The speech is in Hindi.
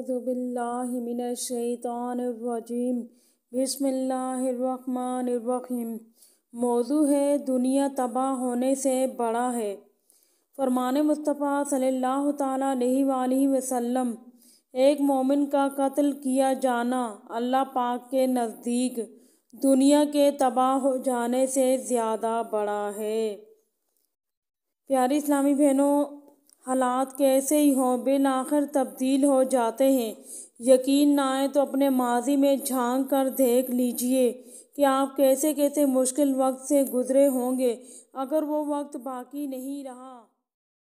अऊज़बिल्लिमिनशैतानरजीम बिसमीम मौजू है दुनिया तबाह होने से बड़ा है फरमान मुस्तफ़ा सल्लल्लाहु अलैहि वसल्लम एक मोमिन का कत्ल किया जाना अल्लाह पाक के नज़दीक दुनिया के तबाह हो जाने से ज़्यादा बड़ा है प्यारी इस्लामी बहनों हालात कैसे ही हों बिन आखिर तब्दील हो जाते हैं यकीन ना आए तो अपने माजी में झांक कर देख लीजिए कि आप कैसे कैसे मुश्किल वक्त से गुजरे होंगे अगर वो वक्त बाकी नहीं रहा